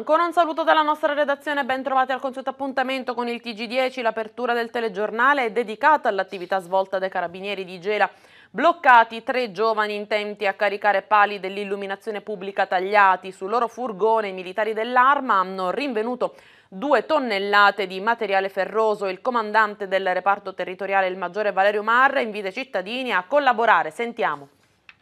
Ancora un saluto dalla nostra redazione, ben trovati al consueto appuntamento con il TG10. L'apertura del telegiornale è dedicata all'attività svolta dai carabinieri di Gela. Bloccati tre giovani intenti a caricare pali dell'illuminazione pubblica tagliati. Sul loro furgone i militari dell'arma hanno rinvenuto due tonnellate di materiale ferroso. Il comandante del reparto territoriale, il maggiore Valerio Marra, invita i cittadini a collaborare. Sentiamo.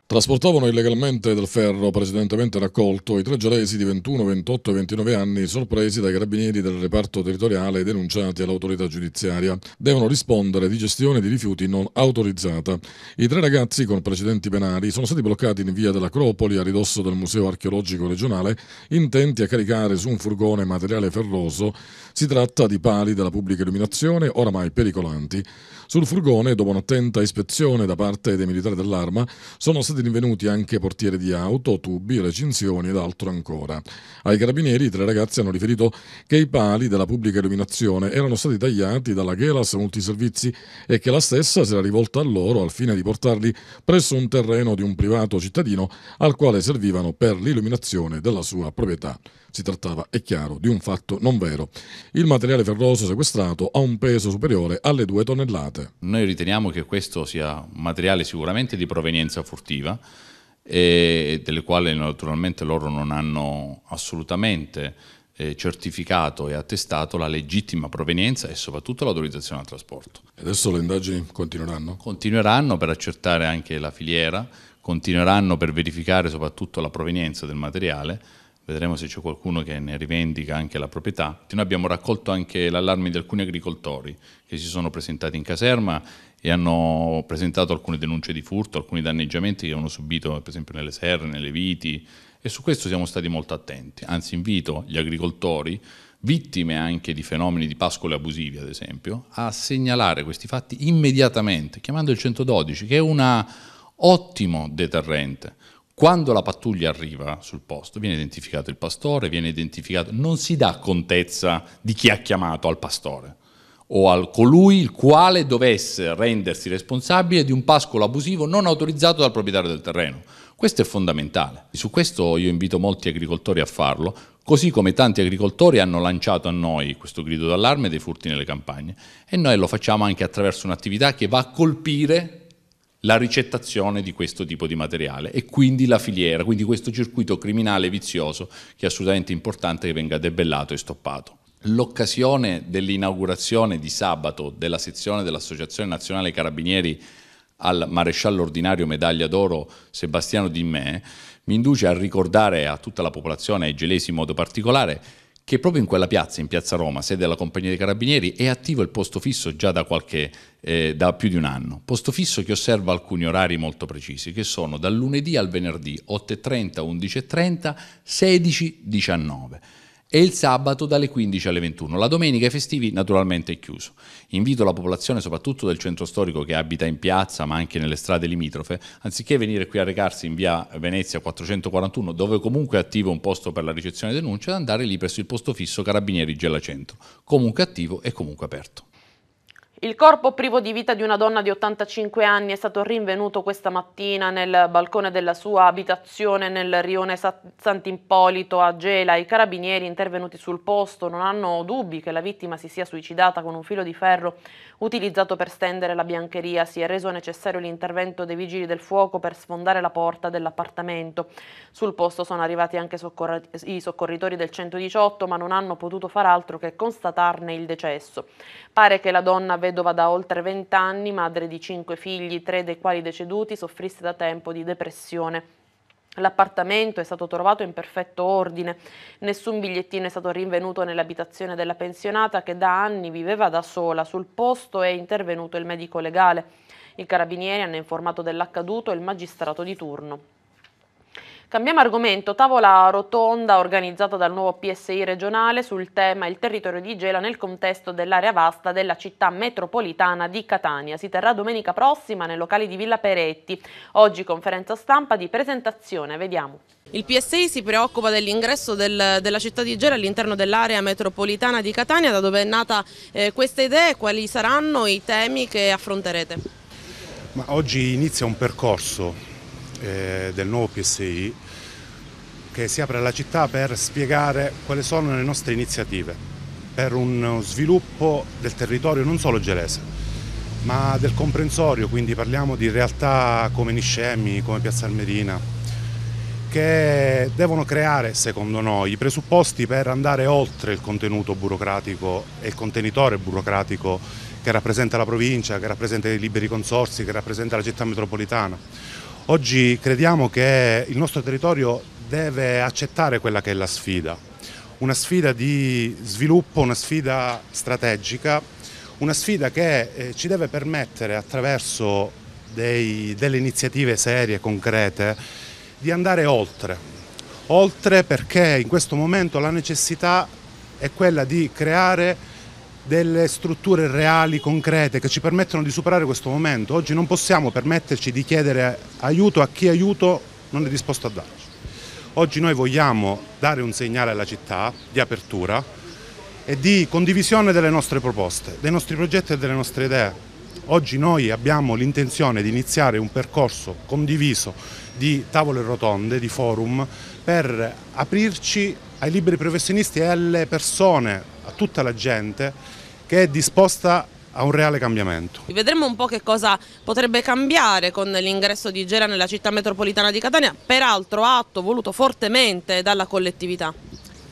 Trasportavano illegalmente del ferro precedentemente raccolto i tre gelesi di 21, 28 e 29 anni sorpresi dai carabinieri del reparto territoriale e denunciati all'autorità giudiziaria. Devono rispondere di gestione di rifiuti non autorizzata. I tre ragazzi con precedenti penali sono stati bloccati in via dell'Acropoli a ridosso del Museo archeologico regionale intenti a caricare su un furgone materiale ferroso. Si tratta di pali della pubblica illuminazione oramai pericolanti. Sul furgone, dopo un'attenta ispezione da parte dei militari dell'arma, sono stati stati rinvenuti anche portiere di auto, tubi, recinzioni ed altro ancora. Ai carabinieri i tre ragazzi hanno riferito che i pali della pubblica illuminazione erano stati tagliati dalla Gelas Multiservizi e che la stessa si era rivolta a loro al fine di portarli presso un terreno di un privato cittadino al quale servivano per l'illuminazione della sua proprietà. Si trattava, è chiaro, di un fatto non vero. Il materiale ferroso sequestrato ha un peso superiore alle 2 tonnellate. Noi riteniamo che questo sia un materiale sicuramente di provenienza furtiva, e delle quali naturalmente loro non hanno assolutamente eh, certificato e attestato la legittima provenienza e soprattutto l'autorizzazione al trasporto. E adesso le indagini continueranno? Continueranno per accertare anche la filiera, continueranno per verificare soprattutto la provenienza del materiale vedremo se c'è qualcuno che ne rivendica anche la proprietà. Noi abbiamo raccolto anche l'allarme di alcuni agricoltori che si sono presentati in caserma e hanno presentato alcune denunce di furto, alcuni danneggiamenti che hanno subito per esempio nelle serre, nelle viti e su questo siamo stati molto attenti, anzi invito gli agricoltori vittime anche di fenomeni di pascole abusivi ad esempio a segnalare questi fatti immediatamente chiamando il 112 che è un ottimo deterrente quando la pattuglia arriva sul posto, viene identificato il pastore, viene identificato, non si dà contezza di chi ha chiamato al pastore o al colui il quale dovesse rendersi responsabile di un pascolo abusivo non autorizzato dal proprietario del terreno. Questo è fondamentale. Su questo io invito molti agricoltori a farlo, così come tanti agricoltori hanno lanciato a noi questo grido d'allarme dei furti nelle campagne e noi lo facciamo anche attraverso un'attività che va a colpire la ricettazione di questo tipo di materiale e quindi la filiera, quindi questo circuito criminale vizioso che è assolutamente importante che venga debellato e stoppato. L'occasione dell'inaugurazione di sabato della sezione dell'Associazione Nazionale Carabinieri al maresciallo ordinario medaglia d'oro Sebastiano Di Me mi induce a ricordare a tutta la popolazione, ai gelesi in modo particolare, che proprio in quella piazza, in piazza Roma, sede della Compagnia dei Carabinieri, è attivo il posto fisso già da, qualche, eh, da più di un anno. Posto fisso che osserva alcuni orari molto precisi, che sono dal lunedì al venerdì 8.30, 11.30, 16.19 e il sabato dalle 15 alle 21. La domenica e festivi naturalmente è chiuso. Invito la popolazione, soprattutto del centro storico che abita in piazza ma anche nelle strade limitrofe, anziché venire qui a recarsi in via Venezia 441 dove comunque è attivo un posto per la ricezione denuncia, ad andare lì presso il posto fisso Carabinieri Gela Centro, comunque attivo e comunque aperto. Il corpo privo di vita di una donna di 85 anni è stato rinvenuto questa mattina nel balcone della sua abitazione nel rione Sant'Impolito a Gela. I carabinieri intervenuti sul posto non hanno dubbi che la vittima si sia suicidata con un filo di ferro utilizzato per stendere la biancheria. Si è reso necessario l'intervento dei vigili del fuoco per sfondare la porta dell'appartamento. Sul posto sono arrivati anche i soccorritori del 118 ma non hanno potuto far altro che constatarne il decesso. Pare che la donna avesse vedova da oltre 20 anni, madre di 5 figli, 3 dei quali deceduti, soffrisse da tempo di depressione. L'appartamento è stato trovato in perfetto ordine, nessun bigliettino è stato rinvenuto nell'abitazione della pensionata che da anni viveva da sola, sul posto è intervenuto il medico legale. I carabinieri hanno informato dell'accaduto il magistrato di turno. Cambiamo argomento, tavola rotonda organizzata dal nuovo PSI regionale sul tema il territorio di Gela nel contesto dell'area vasta della città metropolitana di Catania. Si terrà domenica prossima nei locali di Villa Peretti. Oggi conferenza stampa di presentazione, vediamo. Il PSI si preoccupa dell'ingresso del, della città di Gela all'interno dell'area metropolitana di Catania, da dove è nata eh, questa idea e quali saranno i temi che affronterete? Ma oggi inizia un percorso eh, del nuovo PSI che si apre alla città per spiegare quali sono le nostre iniziative per un eh, sviluppo del territorio non solo gelese ma del comprensorio, quindi parliamo di realtà come Niscemi, come Piazza Almerina, che devono creare, secondo noi, i presupposti per andare oltre il contenuto burocratico e il contenitore burocratico che rappresenta la provincia, che rappresenta i liberi consorsi, che rappresenta la città metropolitana. Oggi crediamo che il nostro territorio deve accettare quella che è la sfida, una sfida di sviluppo, una sfida strategica, una sfida che eh, ci deve permettere attraverso dei, delle iniziative serie, concrete, di andare oltre. Oltre perché in questo momento la necessità è quella di creare delle strutture reali, concrete, che ci permettono di superare questo momento. Oggi non possiamo permetterci di chiedere aiuto a chi aiuto non è disposto a darci. Oggi noi vogliamo dare un segnale alla città di apertura e di condivisione delle nostre proposte, dei nostri progetti e delle nostre idee. Oggi noi abbiamo l'intenzione di iniziare un percorso condiviso di tavole rotonde, di forum, per aprirci ai liberi professionisti e alle persone, a tutta la gente, che è disposta a un reale cambiamento. Vedremo un po' che cosa potrebbe cambiare con l'ingresso di Gera nella città metropolitana di Catania, peraltro atto voluto fortemente dalla collettività.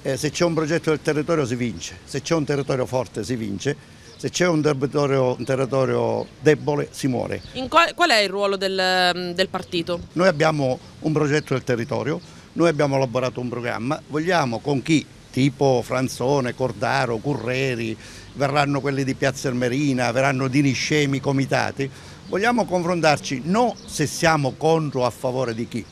Eh, se c'è un progetto del territorio si vince, se c'è un territorio forte si vince, se c'è un, un territorio, debole si muore. Qual, qual, è il ruolo del, mm, del partito? Noi abbiamo un progetto del territorio, noi abbiamo elaborato un programma, vogliamo con chi tipo Franzone, Cordaro, Curreri, verranno quelli di Piazza Ermerina, verranno di Niscemi, Comitati. Vogliamo confrontarci non se siamo contro o a favore di chi.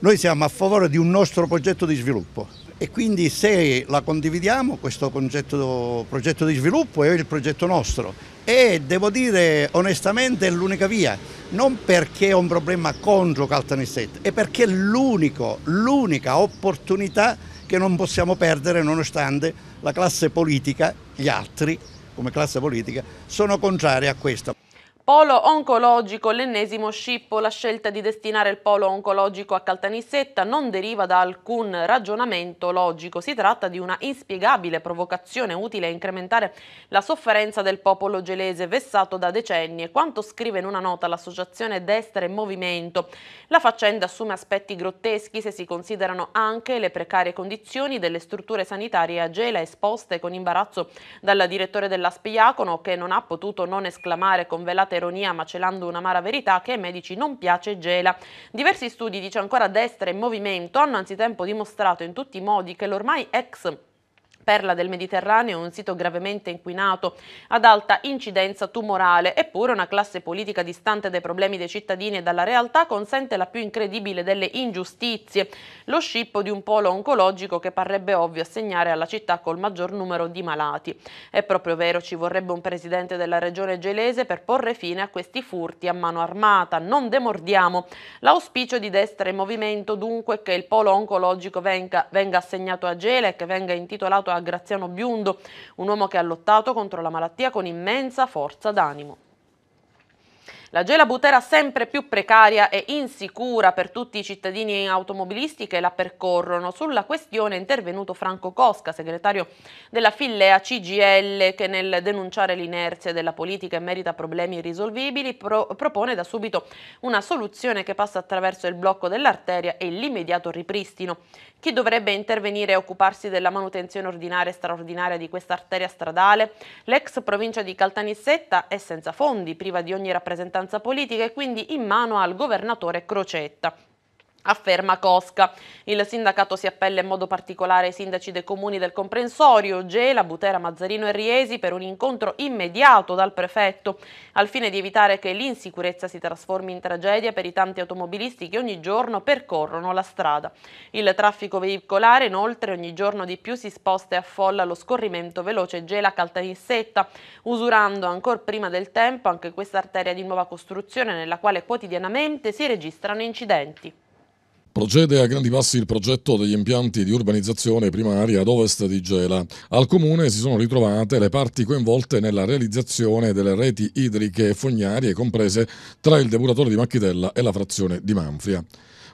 Noi siamo a favore di un nostro progetto di sviluppo e quindi se la condividiamo questo concetto, progetto di sviluppo è il progetto nostro e devo dire onestamente è l'unica via, non perché è un problema contro Caltanissette, è perché è l'unica opportunità che non possiamo perdere nonostante la classe politica, gli altri come classe politica, sono contrari a questo. Polo oncologico, l'ennesimo scippo, la scelta di destinare il polo oncologico a Caltanissetta non deriva da alcun ragionamento logico, si tratta di una inspiegabile provocazione utile a incrementare la sofferenza del popolo gelese vessato da decenni e quanto scrive in una nota l'associazione Destra e Movimento. La faccenda assume aspetti grotteschi se si considerano anche le precarie condizioni delle strutture sanitarie a Gela esposte con imbarazzo dal direttore della Spiacono che non ha potuto non esclamare con velate ironia ma macelando un'amara verità che ai medici non piace gela. Diversi studi, dice ancora destra e movimento, hanno anzitempo dimostrato in tutti i modi che l'ormai ex perla del Mediterraneo, un sito gravemente inquinato, ad alta incidenza tumorale, eppure una classe politica distante dai problemi dei cittadini e dalla realtà consente la più incredibile delle ingiustizie, lo scippo di un polo oncologico che parrebbe ovvio assegnare alla città col maggior numero di malati. È proprio vero, ci vorrebbe un presidente della regione gelese per porre fine a questi furti a mano armata, non demordiamo. L'auspicio di destra e movimento dunque che il polo oncologico venga, venga assegnato a Gela e che venga intitolato a Graziano Biundo, un uomo che ha lottato contro la malattia con immensa forza d'animo. La gela butera sempre più precaria e insicura per tutti i cittadini automobilisti che la percorrono. Sulla questione è intervenuto Franco Cosca, segretario della Fillea CGL, che nel denunciare l'inerzia della politica in merito a problemi irrisolvibili pro propone da subito una soluzione che passa attraverso il blocco dell'arteria e l'immediato ripristino. Chi dovrebbe intervenire e occuparsi della manutenzione ordinaria e straordinaria di questa arteria stradale? L'ex provincia di Caltanissetta è senza fondi, priva di ogni rappresentazione rappresentanza politica e quindi in mano al governatore Crocetta afferma Cosca. Il sindacato si appella in modo particolare ai sindaci dei comuni del comprensorio, Gela, Butera, Mazzarino e Riesi per un incontro immediato dal prefetto al fine di evitare che l'insicurezza si trasformi in tragedia per i tanti automobilisti che ogni giorno percorrono la strada. Il traffico veicolare inoltre ogni giorno di più si sposta e affolla lo scorrimento veloce Gela-Caltanissetta, usurando ancora prima del tempo anche questa arteria di nuova costruzione nella quale quotidianamente si registrano incidenti. Procede a grandi passi il progetto degli impianti di urbanizzazione primaria ad ovest di Gela. Al comune si sono ritrovate le parti coinvolte nella realizzazione delle reti idriche e fognarie comprese tra il depuratore di Macchitella e la frazione di Manfria.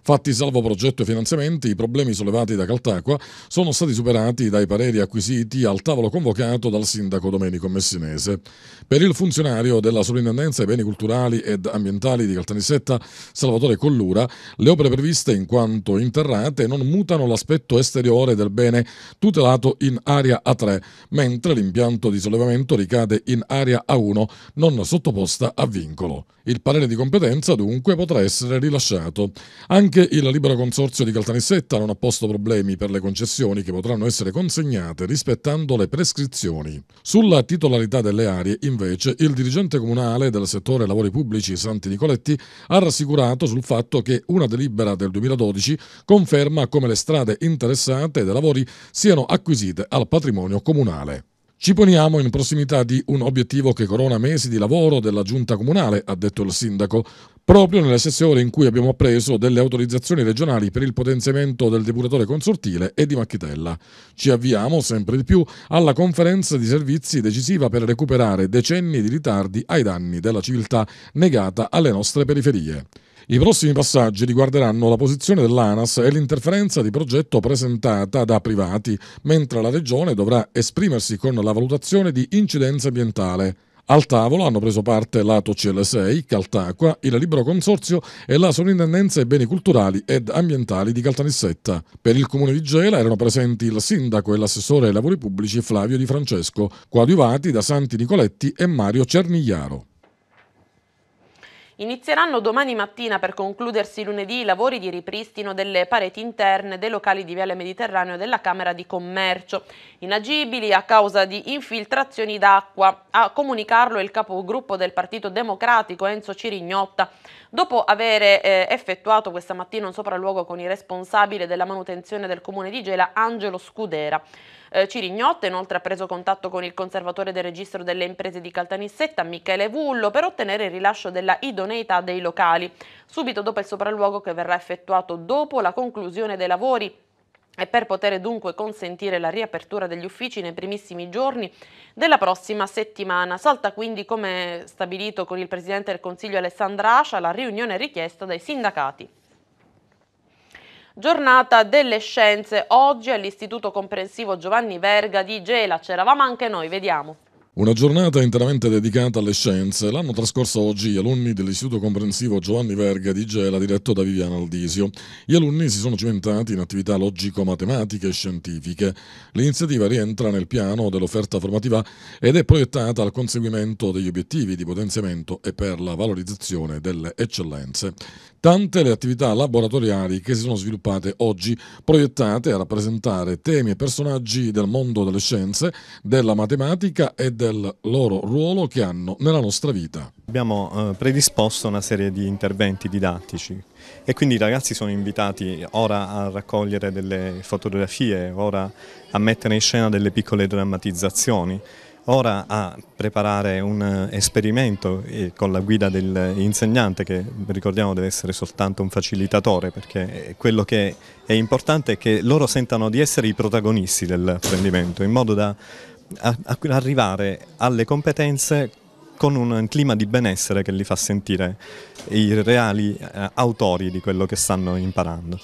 Fatti salvo progetto e finanziamenti, i problemi sollevati da Caltacqua sono stati superati dai pareri acquisiti al tavolo convocato dal sindaco Domenico Messinese. Per il funzionario della Sovrintendenza ai beni culturali ed ambientali di Caltanissetta, Salvatore Collura, le opere previste in quanto interrate non mutano l'aspetto esteriore del bene tutelato in area A3, mentre l'impianto di sollevamento ricade in area A1 non sottoposta a vincolo. Il parere di competenza dunque potrà essere rilasciato. Anche anche il libero consorzio di Caltanissetta non ha posto problemi per le concessioni che potranno essere consegnate rispettando le prescrizioni. Sulla titolarità delle aree, invece, il dirigente comunale del settore lavori pubblici Santi Nicoletti ha rassicurato sul fatto che una delibera del 2012 conferma come le strade interessate dai lavori siano acquisite al patrimonio comunale. Ci poniamo in prossimità di un obiettivo che corona mesi di lavoro della giunta comunale, ha detto il sindaco, proprio nelle stesse ore in cui abbiamo appreso delle autorizzazioni regionali per il potenziamento del depuratore consortile e di Macchitella. Ci avviamo sempre di più alla conferenza di servizi decisiva per recuperare decenni di ritardi ai danni della civiltà negata alle nostre periferie. I prossimi passaggi riguarderanno la posizione dell'ANAS e l'interferenza di progetto presentata da privati, mentre la Regione dovrà esprimersi con la valutazione di incidenza ambientale. Al tavolo hanno preso parte Lato CL6, Caltacqua, il Libero Consorzio e la Sovrintendenza ai Beni Culturali ed Ambientali di Caltanissetta. Per il Comune di Gela erano presenti il Sindaco e l'Assessore ai Lavori Pubblici Flavio Di Francesco, coadiuvati da Santi Nicoletti e Mario Cernigliaro. Inizieranno domani mattina per concludersi lunedì i lavori di ripristino delle pareti interne dei locali di Viale Mediterraneo della Camera di Commercio, inagibili a causa di infiltrazioni d'acqua, a comunicarlo il capogruppo del Partito Democratico Enzo Cirignotta, dopo aver eh, effettuato questa mattina un sopralluogo con il responsabile della manutenzione del comune di Gela Angelo Scudera. Eh, Cirignotta inoltre ha preso contatto con il conservatore del registro delle imprese di Caltanissetta, Michele Vullo, per ottenere il rilascio della idoneità dei locali, subito dopo il sopralluogo che verrà effettuato dopo la conclusione dei lavori e per poter dunque consentire la riapertura degli uffici nei primissimi giorni della prossima settimana. Salta quindi, come stabilito con il Presidente del Consiglio Alessandra Ascia, la riunione richiesta dai sindacati. Giornata delle scienze oggi all'Istituto Comprensivo Giovanni Verga di Gela. C'eravamo anche noi, vediamo. Una giornata interamente dedicata alle scienze l'hanno trascorso oggi gli alunni dell'Istituto Comprensivo Giovanni Verga di Gela diretto da Viviana Aldisio. Gli alunni si sono cimentati in attività logico-matematiche e scientifiche. L'iniziativa rientra nel piano dell'offerta formativa ed è proiettata al conseguimento degli obiettivi di potenziamento e per la valorizzazione delle eccellenze tante le attività laboratoriali che si sono sviluppate oggi, proiettate a rappresentare temi e personaggi del mondo delle scienze, della matematica e del loro ruolo che hanno nella nostra vita. Abbiamo eh, predisposto una serie di interventi didattici e quindi i ragazzi sono invitati ora a raccogliere delle fotografie, ora a mettere in scena delle piccole drammatizzazioni ora a preparare un eh, esperimento eh, con la guida dell'insegnante che ricordiamo deve essere soltanto un facilitatore perché eh, quello che è importante è che loro sentano di essere i protagonisti dell'apprendimento in modo da arrivare alle competenze con un clima di benessere che li fa sentire i reali autori di quello che stanno imparando.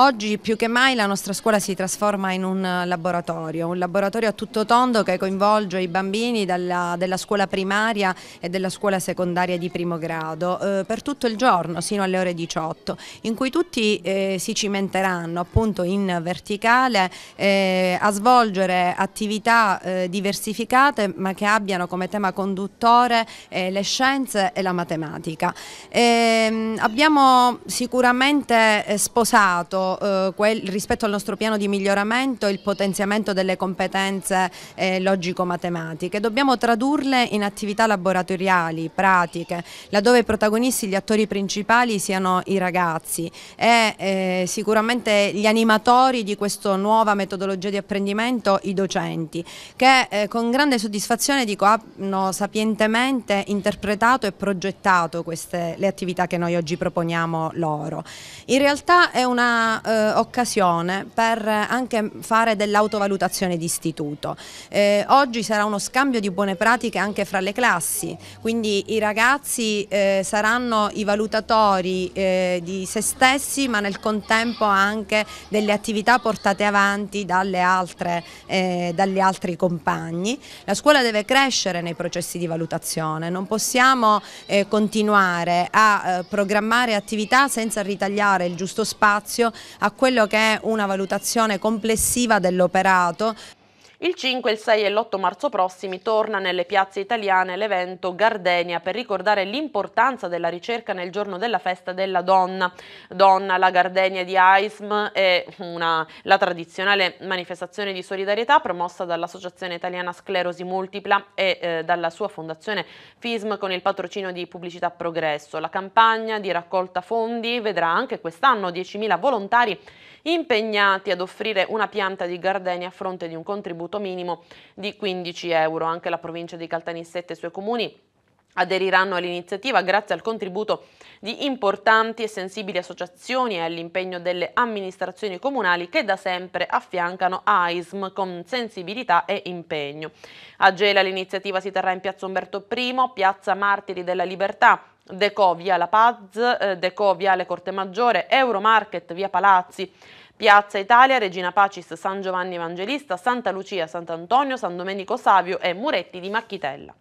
Oggi più che mai la nostra scuola si trasforma in un eh, laboratorio, un laboratorio a tutto tondo che coinvolge i bambini dalla, della scuola primaria e della scuola secondaria di primo grado eh, per tutto il giorno sino alle ore 18 in cui tutti eh, si cimenteranno appunto in verticale eh, a svolgere attività eh, diversificate ma che abbiano come tema conduttore eh, le scienze e la matematica. Ehm, abbiamo sicuramente sposato eh, quel, rispetto al nostro piano di miglioramento il potenziamento delle competenze eh, logico-matematiche. Dobbiamo tradurle in attività laboratoriali, pratiche, laddove i protagonisti, gli attori principali siano i ragazzi e eh, sicuramente gli animatori di questa nuova metodologia di apprendimento, i docenti, che eh, con grande soddisfazione dico, hanno sapientemente interpretato e progettato queste, le attività che noi oggi proponiamo loro. In realtà è una un'occasione eh, per eh, anche fare dell'autovalutazione di istituto. Eh, oggi sarà uno scambio di buone pratiche anche fra le classi, quindi i ragazzi eh, saranno i valutatori eh, di se stessi ma nel contempo anche delle attività portate avanti dalle altre, eh, dagli altri compagni. La scuola deve crescere nei processi di valutazione, non possiamo continuare a programmare attività senza ritagliare il giusto spazio a quello che è una valutazione complessiva dell'operato il 5, il 6 e l'8 marzo prossimi torna nelle piazze italiane l'evento Gardenia per ricordare l'importanza della ricerca nel giorno della festa della donna. Donna, la Gardenia di AISM è una, la tradizionale manifestazione di solidarietà promossa dall'Associazione Italiana Sclerosi Multipla e eh, dalla sua fondazione FISM con il patrocinio di Pubblicità Progresso. La campagna di raccolta fondi vedrà anche quest'anno 10.000 volontari impegnati ad offrire una pianta di gardeni a fronte di un contributo minimo di 15 euro. Anche la provincia di Caltanissette e i suoi comuni aderiranno all'iniziativa grazie al contributo di importanti e sensibili associazioni e all'impegno delle amministrazioni comunali che da sempre affiancano AISM con sensibilità e impegno. A Gela l'iniziativa si terrà in piazza Umberto I, piazza Martiri della Libertà, Deco via La Paz, eh, Deco via Le Corte Maggiore, Euromarket via Palazzi, Piazza Italia, Regina Pacis, San Giovanni Evangelista, Santa Lucia, Sant'Antonio, San Domenico Savio e Muretti di Macchitella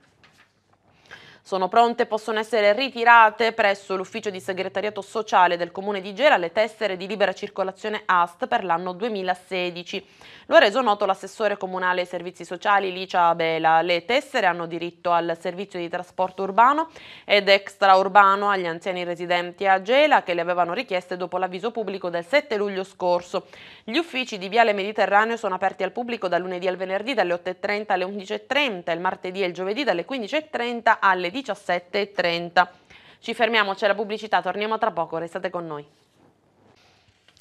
sono pronte e possono essere ritirate presso l'ufficio di segretariato sociale del comune di Gera le tessere di libera circolazione AST per l'anno 2016. Lo ha reso noto l'assessore comunale ai servizi sociali Licia Bela. Le tessere hanno diritto al servizio di trasporto urbano ed extraurbano agli anziani residenti a Gela che le avevano richieste dopo l'avviso pubblico del 7 luglio scorso. Gli uffici di Viale Mediterraneo sono aperti al pubblico da lunedì al venerdì dalle 8.30 alle 11.30, il martedì e il giovedì dalle 15.30 alle 17.30. Ci fermiamo, c'è la pubblicità, torniamo tra poco, restate con noi.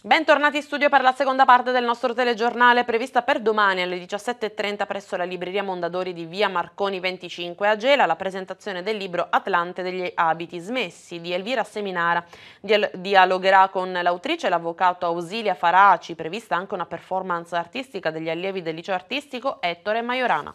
Bentornati in studio per la seconda parte del nostro telegiornale prevista per domani alle 17.30 presso la libreria Mondadori di via Marconi 25 a Gela la presentazione del libro Atlante degli abiti smessi di Elvira Seminara. Dialogherà con l'autrice l'avvocato Ausilia Faraci, prevista anche una performance artistica degli allievi del liceo artistico Ettore Majorana.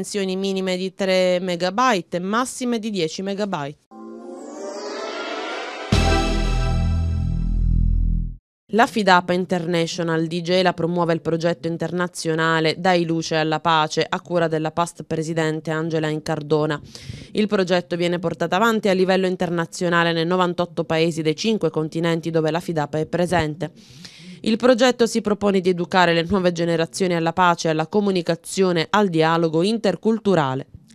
dimensioni minime di 3 MB e massime di 10 MB. La FIDAPA International di Gela promuove il progetto internazionale Dai luce alla pace a cura della past presidente Angela Incardona. Il progetto viene portato avanti a livello internazionale nei 98 paesi dei 5 continenti dove la FIDAPA è presente. Il progetto si propone di educare le nuove generazioni alla pace, alla comunicazione, al dialogo interculturale.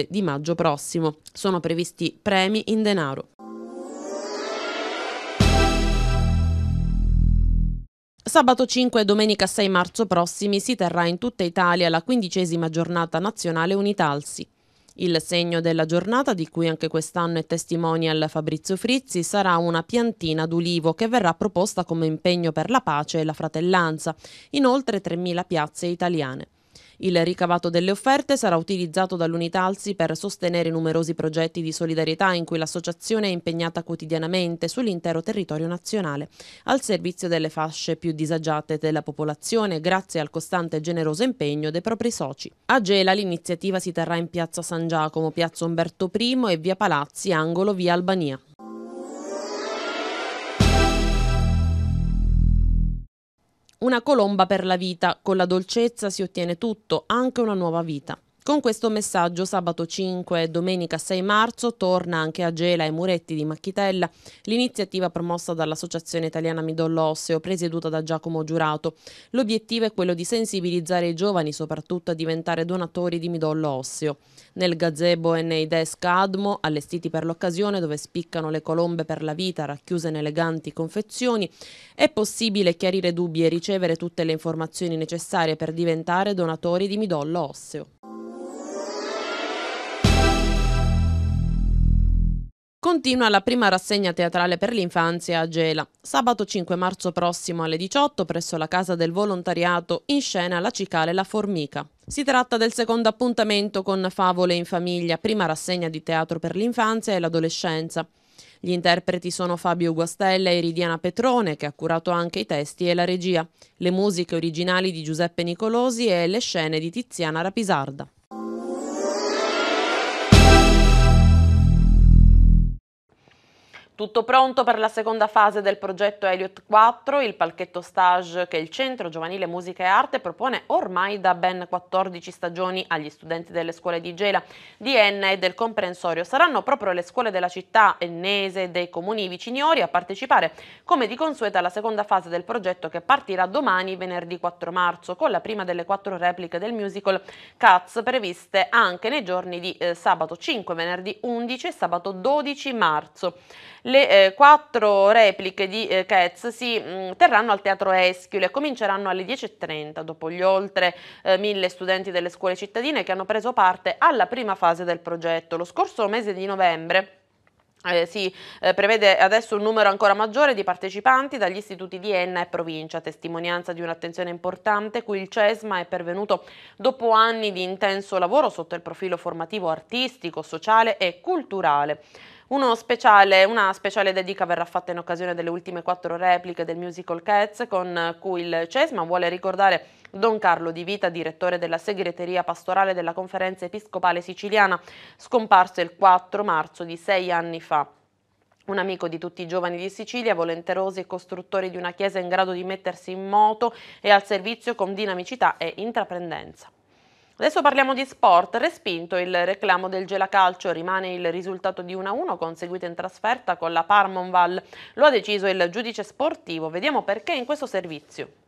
mese di maggio prossimo. Sono previsti premi in denaro. Sabato 5 e domenica 6 marzo prossimi si terrà in tutta Italia la quindicesima giornata nazionale Unitalsi. Il segno della giornata, di cui anche quest'anno è testimonial Fabrizio Frizzi, sarà una piantina d'ulivo che verrà proposta come impegno per la pace e la fratellanza, in oltre 3.000 piazze italiane. Il ricavato delle offerte sarà utilizzato dall'Unità Alsi per sostenere numerosi progetti di solidarietà in cui l'associazione è impegnata quotidianamente sull'intero territorio nazionale, al servizio delle fasce più disagiate della popolazione grazie al costante e generoso impegno dei propri soci. A Gela l'iniziativa si terrà in piazza San Giacomo, piazza Umberto I e via Palazzi, angolo via Albania. Una colomba per la vita, con la dolcezza si ottiene tutto, anche una nuova vita. Con questo messaggio sabato 5 e domenica 6 marzo torna anche a Gela e Muretti di Macchitella l'iniziativa promossa dall'Associazione Italiana Midollo Osseo presieduta da Giacomo Giurato. L'obiettivo è quello di sensibilizzare i giovani soprattutto a diventare donatori di midollo osseo. Nel gazebo e nei desk Admo, allestiti per l'occasione dove spiccano le colombe per la vita racchiuse in eleganti confezioni, è possibile chiarire dubbi e ricevere tutte le informazioni necessarie per diventare donatori di midollo osseo. Continua la prima rassegna teatrale per l'infanzia a Gela. Sabato 5 marzo prossimo alle 18 presso la Casa del Volontariato in scena La Cicale e la Formica. Si tratta del secondo appuntamento con Favole in famiglia, prima rassegna di teatro per l'infanzia e l'adolescenza. Gli interpreti sono Fabio Guastella e Iridiana Petrone, che ha curato anche i testi e la regia, le musiche originali di Giuseppe Nicolosi e le scene di Tiziana Rapisarda. Tutto pronto per la seconda fase del progetto Elliot 4, il palchetto stage che il Centro Giovanile Musica e Arte propone ormai da ben 14 stagioni agli studenti delle scuole di Gela, di Enna e del comprensorio. Saranno proprio le scuole della città ennese e dei comuni viciniori a partecipare come di consueto alla seconda fase del progetto che partirà domani venerdì 4 marzo con la prima delle quattro repliche del musical Cats previste anche nei giorni di eh, sabato 5, venerdì 11 e sabato 12 marzo. Le eh, quattro repliche di eh, Cats si mh, terranno al Teatro Eschiule e cominceranno alle 10.30 dopo gli oltre eh, mille studenti delle scuole cittadine che hanno preso parte alla prima fase del progetto. Lo scorso mese di novembre eh, si eh, prevede adesso un numero ancora maggiore di partecipanti dagli istituti di Enna e provincia, testimonianza di un'attenzione importante cui il CESMA è pervenuto dopo anni di intenso lavoro sotto il profilo formativo artistico, sociale e culturale. Speciale, una speciale dedica verrà fatta in occasione delle ultime quattro repliche del musical Cats con cui il Cesma vuole ricordare Don Carlo Di Vita, direttore della segreteria pastorale della conferenza episcopale siciliana, scomparso il 4 marzo di sei anni fa. Un amico di tutti i giovani di Sicilia, volenterosi e costruttori di una chiesa in grado di mettersi in moto e al servizio con dinamicità e intraprendenza. Adesso parliamo di sport. Respinto il reclamo del Gelacalcio, rimane il risultato di 1-1 conseguito in trasferta con la Parmonval. Lo ha deciso il giudice sportivo. Vediamo perché in questo servizio.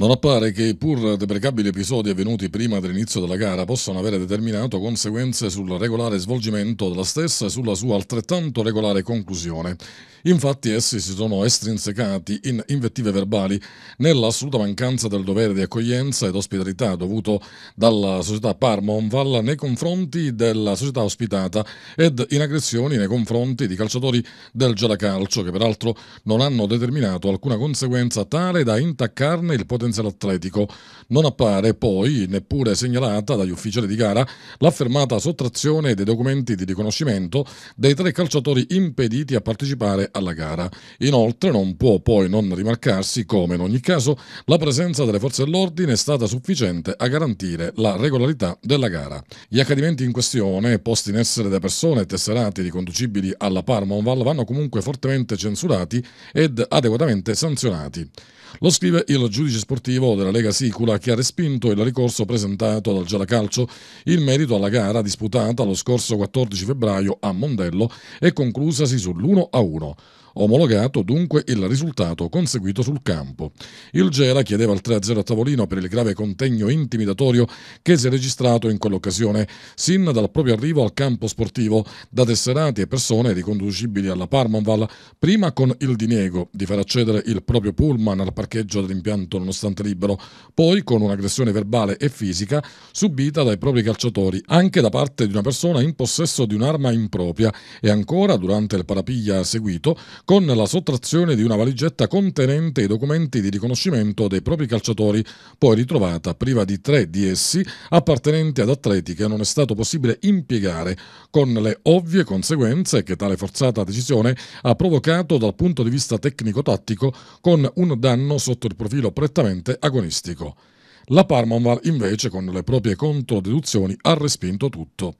Non appare che pur deprecabili episodi avvenuti prima dell'inizio della gara possano avere determinato conseguenze sul regolare svolgimento della stessa e sulla sua altrettanto regolare conclusione. Infatti essi si sono estrinsecati in invettive verbali nell'assoluta mancanza del dovere di accoglienza ed ospitalità dovuto dalla società Parma Onvalla nei confronti della società ospitata ed in aggressioni nei confronti di calciatori del Gelacalcio che peraltro non hanno determinato alcuna conseguenza tale da intaccarne il potenziale presenza dell'Atletico. Non appare poi neppure segnalata dagli ufficiali di gara l'affermata sottrazione dei documenti di riconoscimento dei tre calciatori impediti a partecipare alla gara. Inoltre non può poi non rimarcarsi come in ogni caso la presenza delle forze dell'ordine è stata sufficiente a garantire la regolarità della gara. Gli accadimenti in questione, posti in essere da persone tesserate riconducibili alla Parma vanno comunque fortemente censurati ed adeguatamente sanzionati. Lo scrive il giudice sportivo della Lega Sicula che ha respinto il ricorso presentato dal Gelacalcio in merito alla gara disputata lo scorso 14 febbraio a Mondello e conclusasi sull'1 1 omologato dunque il risultato conseguito sul campo. Il Gela chiedeva il 3-0 a tavolino per il grave contegno intimidatorio che si è registrato in quell'occasione, sin dal proprio arrivo al campo sportivo, da tesserati e persone riconducibili alla Parmanval, prima con il diniego di far accedere il proprio pullman al parcheggio dell'impianto nonostante libero, poi con un'aggressione verbale e fisica subita dai propri calciatori, anche da parte di una persona in possesso di un'arma impropria e ancora durante il parapiglia seguito con la sottrazione di una valigetta contenente i documenti di riconoscimento dei propri calciatori, poi ritrovata priva di tre di essi appartenenti ad atleti che non è stato possibile impiegare, con le ovvie conseguenze che tale forzata decisione ha provocato dal punto di vista tecnico-tattico con un danno sotto il profilo prettamente agonistico. La Parmonval invece con le proprie controdeduzioni ha respinto tutto.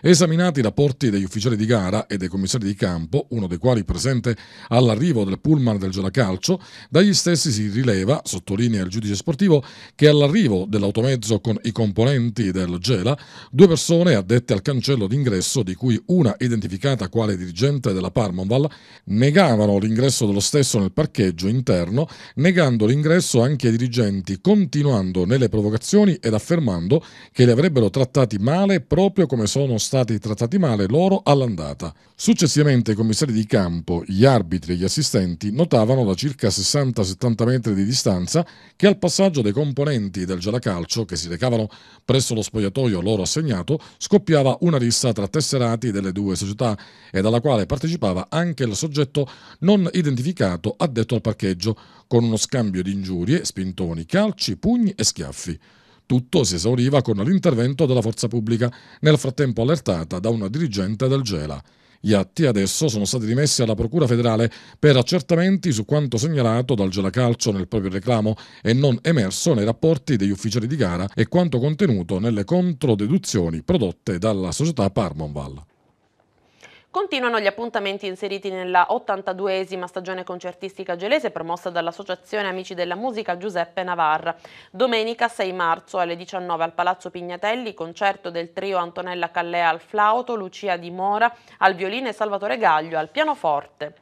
Esaminati i rapporti degli ufficiali di gara e dei commissari di campo, uno dei quali presente all'arrivo del pullman del Gelacalcio, dagli stessi si rileva, sottolinea il giudice sportivo, che all'arrivo dell'automezzo con i componenti del Gela, due persone addette al cancello d'ingresso, di cui una identificata quale dirigente della Parmonval, negavano l'ingresso dello stesso nel parcheggio interno, negando l'ingresso anche ai dirigenti, continuando delle provocazioni ed affermando che li avrebbero trattati male proprio come sono stati trattati male loro all'andata. Successivamente i commissari di campo, gli arbitri e gli assistenti notavano da circa 60-70 metri di distanza che al passaggio dei componenti del Gialacalcio che si recavano presso lo spogliatoio loro assegnato scoppiava una rissa tra tesserati delle due società e alla quale partecipava anche il soggetto non identificato addetto al parcheggio con uno scambio di ingiurie, spintoni, calci, pugni e schiaffi. Tutto si esauriva con l'intervento della forza pubblica, nel frattempo allertata da una dirigente del Gela. Gli atti adesso sono stati rimessi alla Procura federale per accertamenti su quanto segnalato dal Gelacalcio nel proprio reclamo e non emerso nei rapporti degli ufficiali di gara e quanto contenuto nelle controdeduzioni prodotte dalla società Parmonval. Continuano gli appuntamenti inseriti nella 82esima stagione concertistica gelese promossa dall'Associazione Amici della Musica Giuseppe Navarra. Domenica 6 marzo alle 19 al Palazzo Pignatelli, concerto del trio Antonella Callea al flauto, Lucia Di Mora al violino e Salvatore Gaglio al pianoforte.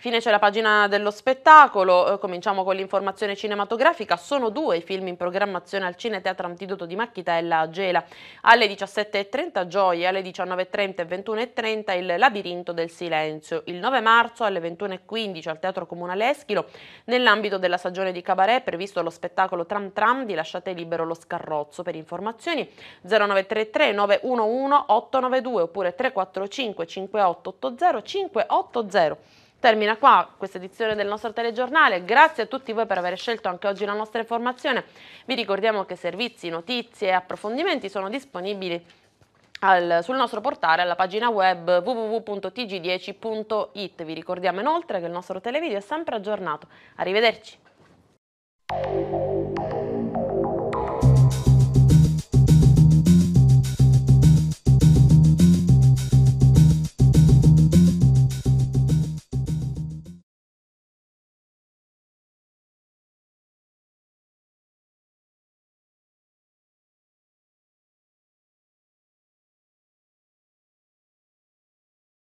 Fine c'è la pagina dello spettacolo, eh, cominciamo con l'informazione cinematografica, sono due i film in programmazione al Cine Teatro Antidoto di Macchitella a Gela, alle 17.30 Gioia, alle 19.30 e 21.30 il Labirinto del Silenzio, il 9 marzo alle 21.15 al Teatro Comunale Eschilo, nell'ambito della stagione di Cabaret è previsto lo spettacolo Tram Tram di Lasciate Libero lo Scarrozzo, per informazioni 0933 911 892 oppure 345 5880 580. Termina qua questa edizione del nostro telegiornale, grazie a tutti voi per aver scelto anche oggi la nostra informazione, vi ricordiamo che servizi, notizie e approfondimenti sono disponibili al, sul nostro portale alla pagina web www.tg10.it. Vi ricordiamo inoltre che il nostro televideo è sempre aggiornato. Arrivederci.